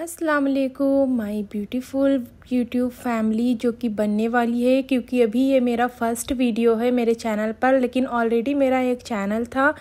अस्सलाम वालेकुम my beautiful YouTube family जो कि बनने वाली है क्योंकि अभी ये मेरा फर्स्ट वीडियो है मेरे चैनल पर लेकिन ऑलरेडी मेरा एक चैनल था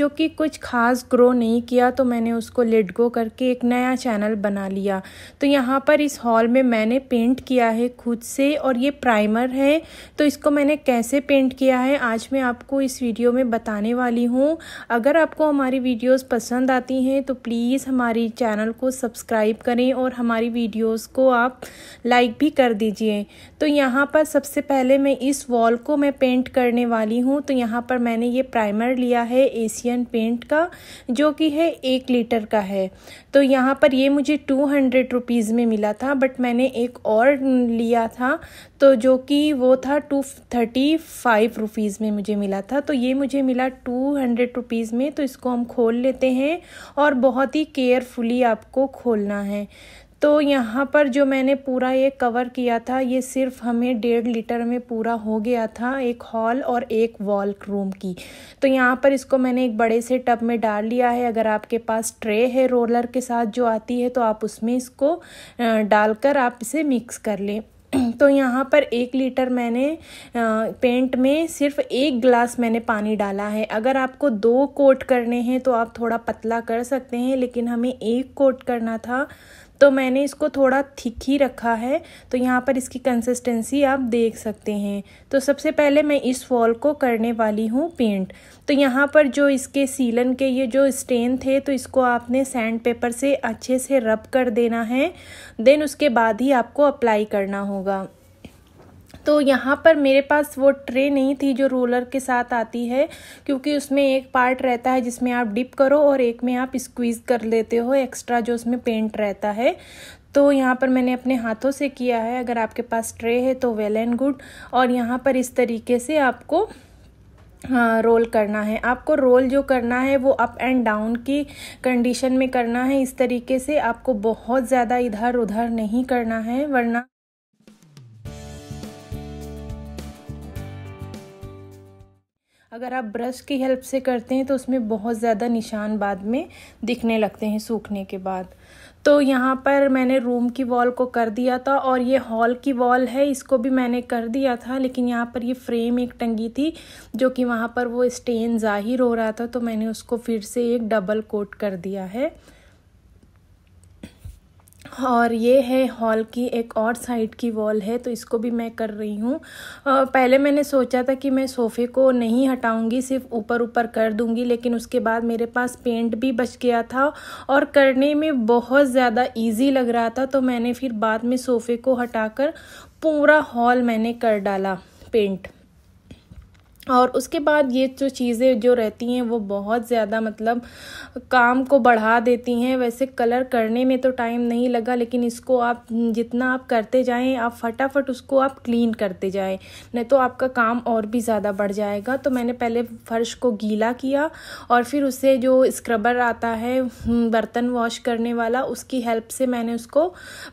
जो कि कुछ खास ग्रो नहीं किया तो मैंने उसको लेट गो करके एक नया चैनल बना लिया तो यहाँ पर इस हॉल में मैंने पेंट किया है खुद से और ये प्राइमर है तो इसको मैंने कैसे पेंट किया है आज मैं आपको इस वीडियो में बताने वाली हूँ अगर आपको हमारी वीडियोज़ पसंद आती हैं तो प्लीज़ हमारी चैनल को सब्सक्राइब करें और हमारी वीडियोस को आप लाइक भी कर दीजिए तो यहाँ पर सबसे पहले मैं इस वॉल को मैं पेंट करने वाली हूँ तो यहाँ पर मैंने ये प्राइमर लिया है एशियन पेंट का जो कि है एक लीटर का है तो यहाँ पर ये मुझे टू हंड्रेड रुपीज़ में मिला था बट मैंने एक और लिया था तो जो कि वो था टू थर्टी फाइव रुपीज़ में मुझे मिला था तो ये मुझे मिला टू हंड्रेड रुपीज़ में तो इसको हम खोल लेते हैं और बहुत ही केयरफुली आपको खोलना है है तो यहाँ पर जो मैंने पूरा ये कवर किया था ये सिर्फ हमें डेढ़ लीटर में पूरा हो गया था एक हॉल और एक वॉल रूम की तो यहाँ पर इसको मैंने एक बड़े से टब में डाल लिया है अगर आपके पास ट्रे है रोलर के साथ जो आती है तो आप उसमें इसको डालकर आप इसे मिक्स कर लें तो यहाँ पर एक लीटर मैंने पेंट में सिर्फ एक गिलास मैंने पानी डाला है अगर आपको दो कोट करने हैं तो आप थोड़ा पतला कर सकते हैं लेकिन हमें एक कोट करना था तो मैंने इसको थोड़ा थिक ही रखा है तो यहाँ पर इसकी कंसिस्टेंसी आप देख सकते हैं तो सबसे पहले मैं इस वॉल को करने वाली हूँ पेंट तो यहाँ पर जो इसके सीलन के ये जो स्टेन थे तो इसको आपने सैंड पेपर से अच्छे से रब कर देना है देन उसके बाद ही आपको अप्लाई करना होगा तो यहाँ पर मेरे पास वो ट्रे नहीं थी जो रोलर के साथ आती है क्योंकि उसमें एक पार्ट रहता है जिसमें आप डिप करो और एक में आप स्क्वीज़ कर लेते हो एक्स्ट्रा जो उसमें पेंट रहता है तो यहाँ पर मैंने अपने हाथों से किया है अगर आपके पास ट्रे है तो वेल एंड गुड और यहाँ पर इस तरीके से आपको हाँ रोल करना है आपको रोल जो करना है वो अप एंड डाउन की कंडीशन में करना है इस तरीके से आपको बहुत ज़्यादा इधर उधर नहीं करना है वरना अगर आप ब्रश की हेल्प से करते हैं तो उसमें बहुत ज़्यादा निशान बाद में दिखने लगते हैं सूखने के बाद तो यहाँ पर मैंने रूम की वॉल को कर दिया था और ये हॉल की वॉल है इसको भी मैंने कर दिया था लेकिन यहाँ पर ये फ्रेम एक टंगी थी जो कि वहाँ पर वो स्टेन ज़ाहिर हो रहा था तो मैंने उसको फिर से एक डबल कोट कर दिया है और ये है हॉल की एक और साइड की वॉल है तो इसको भी मैं कर रही हूँ पहले मैंने सोचा था कि मैं सोफ़े को नहीं हटाऊँगी सिर्फ ऊपर ऊपर कर दूँगी लेकिन उसके बाद मेरे पास पेंट भी बच गया था और करने में बहुत ज़्यादा इजी लग रहा था तो मैंने फिर बाद में सोफ़े को हटाकर पूरा हॉल मैंने कर डाला पेंट और उसके बाद ये जो चीज़ें जो रहती हैं वो बहुत ज़्यादा मतलब काम को बढ़ा देती हैं वैसे कलर करने में तो टाइम नहीं लगा लेकिन इसको आप जितना आप करते जाएं आप फटाफट उसको आप क्लीन करते जाएं नहीं तो आपका काम और भी ज़्यादा बढ़ जाएगा तो मैंने पहले फ़र्श को गीला किया और फिर उससे जो स्क्रबर आता है हम्म, बर्तन वॉश करने वाला उसकी हेल्प से मैंने उसको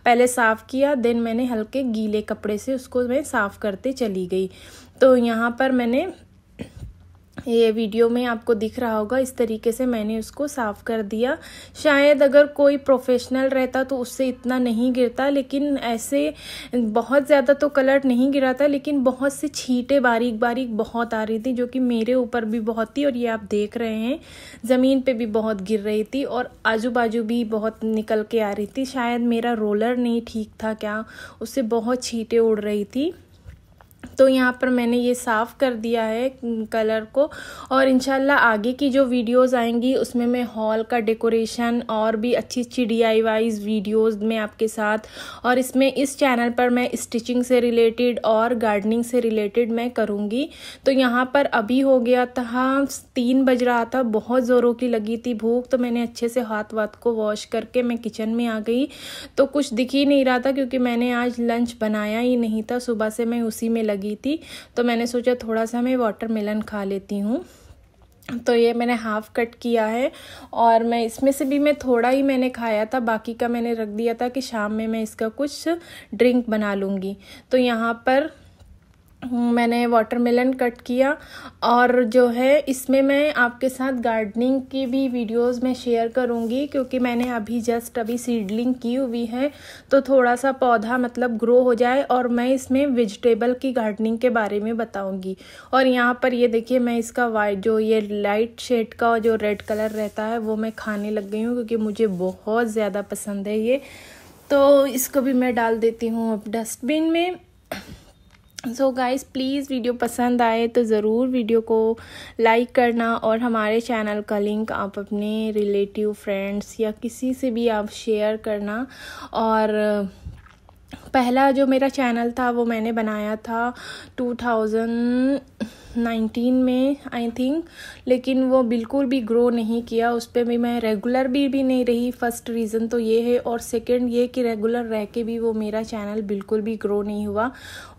पहले साफ़ किया देन मैंने हल्के गीले कपड़े से उसको मैं साफ़ करते चली गई तो यहाँ पर मैंने ये वीडियो में आपको दिख रहा होगा इस तरीके से मैंने उसको साफ़ कर दिया शायद अगर कोई प्रोफेशनल रहता तो उससे इतना नहीं गिरता लेकिन ऐसे बहुत ज़्यादा तो कलर नहीं गिरा था लेकिन बहुत सी छींटे बारीक बारीक बहुत आ रही थी जो कि मेरे ऊपर भी बहुत थी और ये आप देख रहे हैं ज़मीन पे भी बहुत गिर रही थी और आजू बाजू भी बहुत निकल के आ रही थी शायद मेरा रोलर नहीं ठीक था क्या उससे बहुत छीटें उड़ रही थी तो यहाँ पर मैंने ये साफ़ कर दिया है कलर को और इनशाला आगे की जो वीडियोज़ आएंगी उसमें मैं हॉल का डेकोरेशन और भी अच्छी अच्छी डी आई वाइज वीडियोज़ में आपके साथ और इसमें इस चैनल पर मैं स्टिचिंग से रिलेटेड और गार्डनिंग से रिलेटेड मैं करूँगी तो यहाँ पर अभी हो गया था हाँ, तीन बज रहा था बहुत ज़ोरों की लगी थी भूख तो मैंने अच्छे से हाथ वाथ को वॉश करके मैं किचन में आ गई तो कुछ दिख ही नहीं रहा था क्योंकि मैंने आज लंच बनाया ही नहीं था सुबह से मैं उसी में लगी रही थी तो मैंने सोचा थोड़ा सा मैं मेलन खा लेती हूँ तो ये मैंने हाफ़ कट किया है और मैं इसमें से भी मैं थोड़ा ही मैंने खाया था बाकी का मैंने रख दिया था कि शाम में मैं इसका कुछ ड्रिंक बना लूँगी तो यहाँ पर मैंने वाटरमेलन कट किया और जो है इसमें मैं आपके साथ गार्डनिंग की भी वीडियोस में शेयर करूंगी क्योंकि मैंने अभी जस्ट अभी सीडलिंग की हुई है तो थोड़ा सा पौधा मतलब ग्रो हो जाए और मैं इसमें वेजिटेबल की गार्डनिंग के बारे में बताऊंगी और यहाँ पर ये देखिए मैं इसका वाइट जो ये लाइट शेड का जो रेड कलर रहता है वो मैं खाने लग गई हूँ क्योंकि मुझे बहुत ज़्यादा पसंद है ये तो इसको भी मैं डाल देती हूँ अब डस्टबिन में सो गाइस प्लीज़ वीडियो पसंद आए तो ज़रूर वीडियो को लाइक करना और हमारे चैनल का लिंक आप अपने रिलेटिव फ्रेंड्स या किसी से भी आप शेयर करना और पहला जो मेरा चैनल था वो मैंने बनाया था टू 2000 नाइनटीन में आई थिंक लेकिन वो बिल्कुल भी ग्रो नहीं किया उस पर भी मैं रेगुलर भी भी नहीं रही फर्स्ट रीज़न तो ये है और सेकंड ये कि रेगुलर रह के भी वो मेरा चैनल बिल्कुल भी ग्रो नहीं हुआ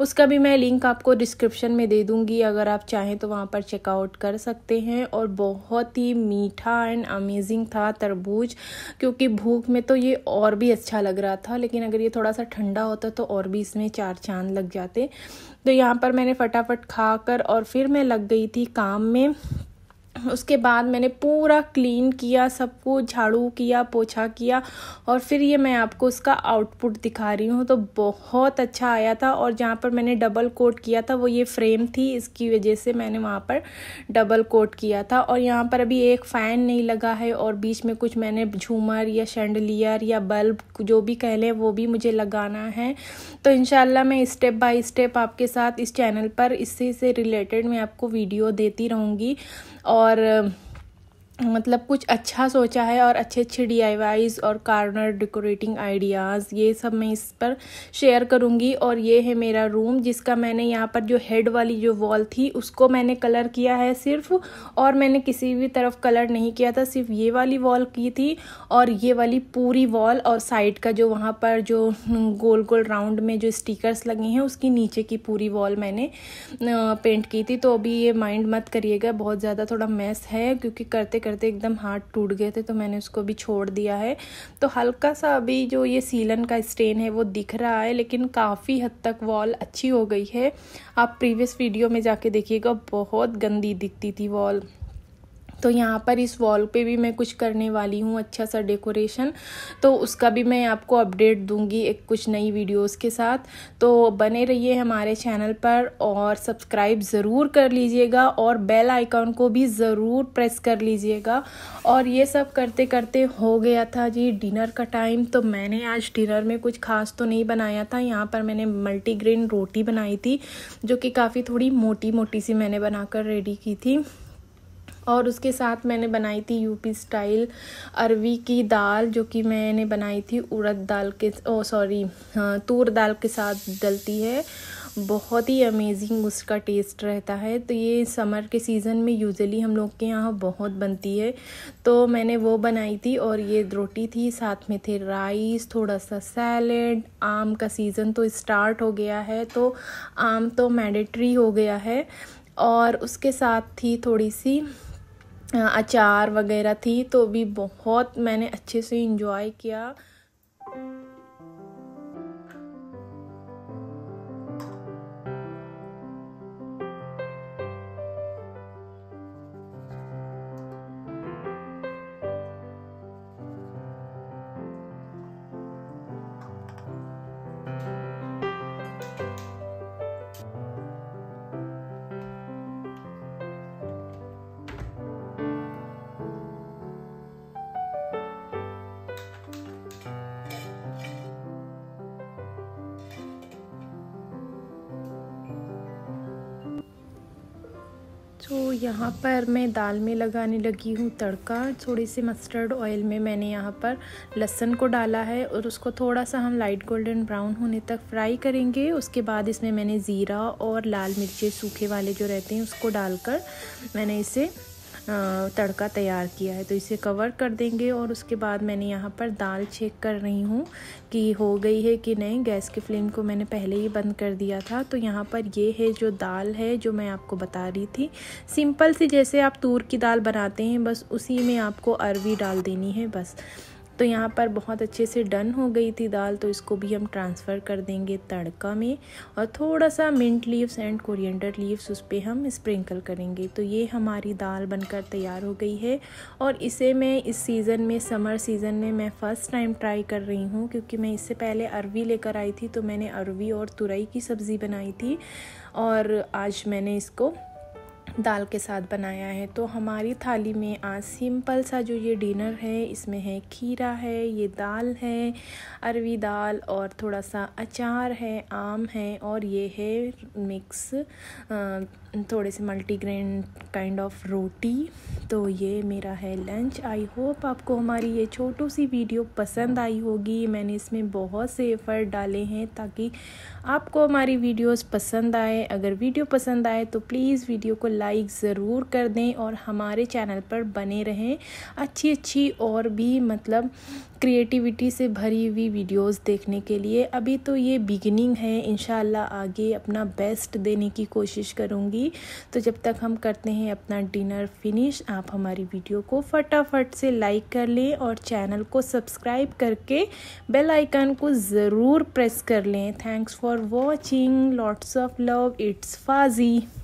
उसका भी मैं लिंक आपको डिस्क्रिप्शन में दे दूँगी अगर आप चाहें तो वहाँ पर चेकआउट कर सकते हैं और बहुत ही मीठा एंड अमेजिंग था तरबूज क्योंकि भूख में तो ये और भी अच्छा लग रहा था लेकिन अगर ये थोड़ा सा ठंडा होता तो और भी इसमें चार चांद लग जाते तो यहाँ पर मैंने फटाफट खाकर और फिर मैं लग गई थी काम में उसके बाद मैंने पूरा क्लीन किया सबको झाड़ू किया पोछा किया और फिर ये मैं आपको उसका आउटपुट दिखा रही हूँ तो बहुत अच्छा आया था और जहाँ पर मैंने डबल कोट किया था वो ये फ्रेम थी इसकी वजह से मैंने वहाँ पर डबल कोट किया था और यहाँ पर अभी एक फ़ैन नहीं लगा है और बीच में कुछ मैंने झूमर या शेंडलियर या बल्ब जो भी कह लें वो भी मुझे लगाना है तो इन मैं स्टेप बाई स्टेप आपके साथ इस चैनल पर इसी से रिलेटेड मैं आपको वीडियो देती रहूँगी और मतलब कुछ अच्छा सोचा है और अच्छे अच्छे डी और कार्नर डेकोरेटिंग आइडियाज़ ये सब मैं इस पर शेयर करूँगी और ये है मेरा रूम जिसका मैंने यहाँ पर जो हेड वाली जो वॉल थी उसको मैंने कलर किया है सिर्फ और मैंने किसी भी तरफ कलर नहीं किया था सिर्फ ये वाली वॉल की थी और ये वाली पूरी वॉल और साइड का जो वहाँ पर जो गोल गोल राउंड में जो स्टिकर्स लगे हैं उसकी नीचे की पूरी वॉल मैंने पेंट की थी तो अभी ये माइंड मत करिएगा बहुत ज़्यादा थोड़ा मैस है क्योंकि करते करते करते एकदम हाथ टूट गए थे तो मैंने उसको भी छोड़ दिया है तो हल्का सा अभी जो ये सीलन का स्टेन है वो दिख रहा है लेकिन काफ़ी हद तक वॉल अच्छी हो गई है आप प्रीवियस वीडियो में जाके देखिएगा बहुत गंदी दिखती थी वॉल तो यहाँ पर इस वॉल पे भी मैं कुछ करने वाली हूँ अच्छा सा डेकोरेशन तो उसका भी मैं आपको अपडेट दूँगी एक कुछ नई वीडियोस के साथ तो बने रहिए हमारे चैनल पर और सब्सक्राइब ज़रूर कर लीजिएगा और बेल आइकॉन को भी ज़रूर प्रेस कर लीजिएगा और ये सब करते करते हो गया था जी डिनर का टाइम तो मैंने आज डिनर में कुछ खास तो नहीं बनाया था यहाँ पर मैंने मल्टीग्रेन रोटी बनाई थी जो कि काफ़ी थोड़ी मोटी मोटी सी मैंने बनाकर रेडी की थी और उसके साथ मैंने बनाई थी यूपी स्टाइल अरवी की दाल जो कि मैंने बनाई थी उड़द दाल के ओ सॉरी हाँ, तूर दाल के साथ डलती है बहुत ही अमेजिंग उसका टेस्ट रहता है तो ये समर के सीज़न में यूजली हम लोग के यहाँ बहुत बनती है तो मैंने वो बनाई थी और ये रोटी थी साथ में थे राइस थोड़ा सा सैलेड आम का सीज़न तो स्टार्ट हो गया है तो आम तो मैंडेटरी हो गया है और उसके साथ थी थोड़ी सी अचार वगैरह थी तो भी बहुत मैंने अच्छे से इंजॉय किया तो यहाँ पर मैं दाल में लगाने लगी हूँ तड़का थोड़ी सी मस्टर्ड ऑयल में मैंने यहाँ पर लहसन को डाला है और उसको थोड़ा सा हम लाइट गोल्डन ब्राउन होने तक फ्राई करेंगे उसके बाद इसमें मैंने ज़ीरा और लाल मिर्चे सूखे वाले जो रहते हैं उसको डालकर मैंने इसे तड़का तैयार किया है तो इसे कवर कर देंगे और उसके बाद मैंने यहाँ पर दाल चेक कर रही हूँ कि हो गई है कि नहीं गैस की फ्लेम को मैंने पहले ही बंद कर दिया था तो यहाँ पर ये है जो दाल है जो मैं आपको बता रही थी सिंपल सी जैसे आप तूर की दाल बनाते हैं बस उसी में आपको अरवी डाल देनी है बस तो यहाँ पर बहुत अच्छे से डन हो गई थी दाल तो इसको भी हम ट्रांसफ़र कर देंगे तड़का में और थोड़ा सा mint leaves and coriander leaves उस पर हम स्प्रिंकल करेंगे तो ये हमारी दाल बनकर तैयार हो गई है और इसे मैं इस सीज़न में समर सीज़न में मैं फ़र्स्ट टाइम ट्राई कर रही हूँ क्योंकि मैं इससे पहले अरवी लेकर आई थी तो मैंने अरवी और तुरई की सब्ज़ी बनाई थी और आज मैंने इसको दाल के साथ बनाया है तो हमारी थाली में आज सिंपल सा जो ये डिनर है इसमें है खीरा है ये दाल है अरवी दाल और थोड़ा सा अचार है आम है और ये है मिक्स थोड़े से मल्टीग्रेन काइंड ऑफ रोटी तो ये मेरा है लंच आई होप आपको हमारी ये छोटू सी वीडियो पसंद आई होगी मैंने इसमें बहुत से एफ़र्ट डाले हैं ताकि आपको हमारी वीडियोस पसंद आए अगर वीडियो पसंद आए तो प्लीज़ वीडियो को लाइक लाइक ज़रूर कर दें और हमारे चैनल पर बने रहें अच्छी अच्छी और भी मतलब क्रिएटिविटी से भरी हुई वीडियोस देखने के लिए अभी तो ये बिगिनिंग है इन आगे अपना बेस्ट देने की कोशिश करूँगी तो जब तक हम करते हैं अपना डिनर फिनिश आप हमारी वीडियो को फटाफट से लाइक कर लें और चैनल को सब्सक्राइब करके बेल आइकन को ज़रूर प्रेस कर लें thanks for watching lots of love it's फाजी